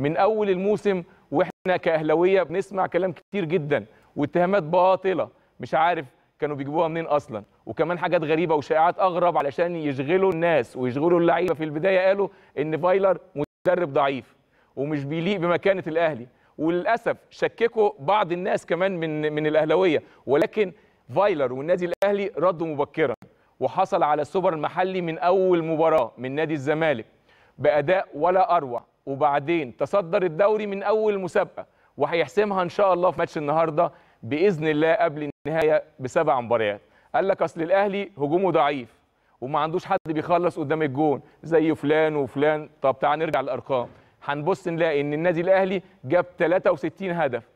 من اول الموسم واحنا كاهلاويه بنسمع كلام كتير جدا واتهامات باطله مش عارف كانوا بيجيبوها منين اصلا وكمان حاجات غريبه وشائعات اغرب علشان يشغلوا الناس ويشغلوا اللعيبه في البدايه قالوا ان فايلر مدرب ضعيف ومش بيليق بمكانه الاهلي وللاسف شككوا بعض الناس كمان من من الاهلاويه ولكن فايلر والنادي الاهلي ردوا مبكرا وحصل على السوبر المحلي من اول مباراه من نادي الزمالك باداء ولا اروع وبعدين تصدر الدوري من اول مسابقه وهيحسمها ان شاء الله في ماتش النهارده باذن الله قبل النهايه بسبع مباريات قال لك اصل الاهلي هجومه ضعيف وما عندوش حد بيخلص قدام الجون زي فلان وفلان طب تعال نرجع للارقام هنبص نلاقي ان النادي الاهلي جاب 63 هدف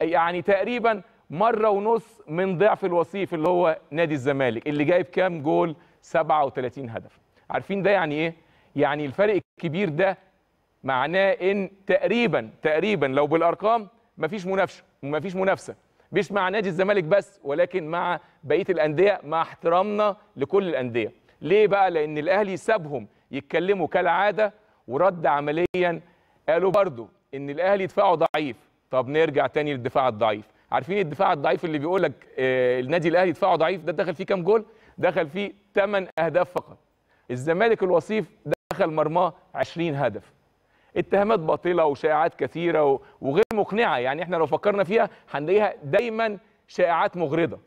يعني تقريبا مره ونص من ضعف الوصيف اللي هو نادي الزمالك اللي جايب كام جول 37 هدف عارفين ده يعني ايه يعني الفرق الكبير ده معناه ان تقريبا تقريبا لو بالارقام مفيش منافسه ومفيش منافسه مش مع نادي الزمالك بس ولكن مع بقيه الانديه مع احترامنا لكل الانديه ليه بقى لان الاهلي سابهم يتكلموا كالعاده ورد عمليا قالوا برضو ان الاهلي دفاعه ضعيف طب نرجع تاني للدفاع الضعيف عارفين الدفاع الضعيف اللي بيقول لك آه النادي الاهلي دفاعه ضعيف ده دخل فيه كام جول دخل فيه 8 اهداف فقط الزمالك الوصيف دخل مرماه 20 هدف اتهامات باطله وشائعات كثيره وغير مقنعه يعني احنا لو فكرنا فيها هنلاقيها دايما شائعات مغرضه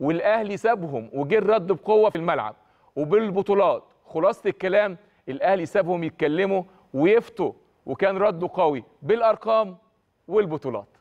والاهلي سابهم وجه الرد بقوه في الملعب وبالبطولات خلاصه الكلام الاهلي سابهم يتكلموا ويفتوا وكان رده قوي بالارقام والبطولات